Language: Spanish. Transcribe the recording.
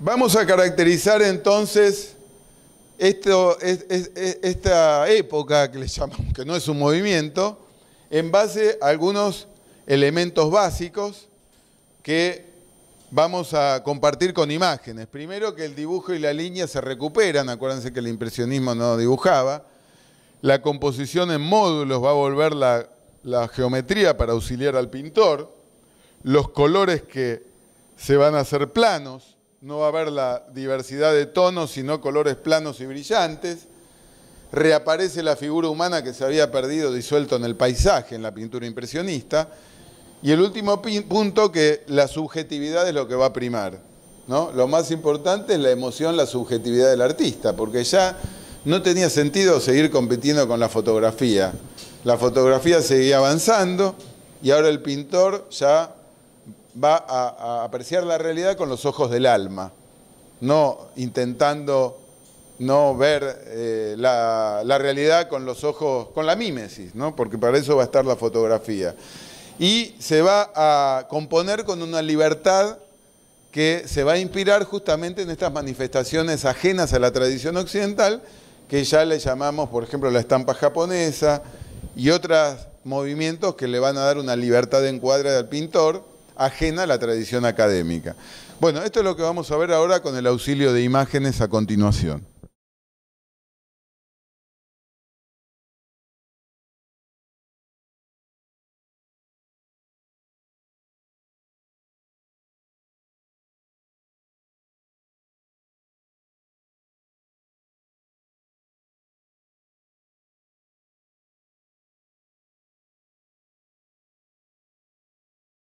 Vamos a caracterizar entonces esta época que le llamamos, que no es un movimiento, en base a algunos elementos básicos que vamos a compartir con imágenes. Primero que el dibujo y la línea se recuperan, acuérdense que el impresionismo no dibujaba. La composición en módulos va a volver la geometría para auxiliar al pintor. Los colores que se van a hacer planos no va a haber la diversidad de tonos, sino colores planos y brillantes. Reaparece la figura humana que se había perdido disuelto en el paisaje, en la pintura impresionista. Y el último punto, que la subjetividad es lo que va a primar. ¿no? Lo más importante es la emoción, la subjetividad del artista, porque ya no tenía sentido seguir compitiendo con la fotografía. La fotografía seguía avanzando y ahora el pintor ya va a, apreciar la realidad con los ojos del alma, no intentando no ver eh, la, realidad con los ojos, con la mímesis, ¿no? porque para eso va a estar la fotografía. Y se va a componer con una libertad que se va a inspirar justamente en estas manifestaciones ajenas a la tradición occidental, que ya le llamamos, por ejemplo, la estampa japonesa y otros movimientos que le van a dar una libertad de encuadre al pintor, ajena a la tradición académica. Bueno, esto es lo que vamos a ver ahora con el auxilio de imágenes a continuación.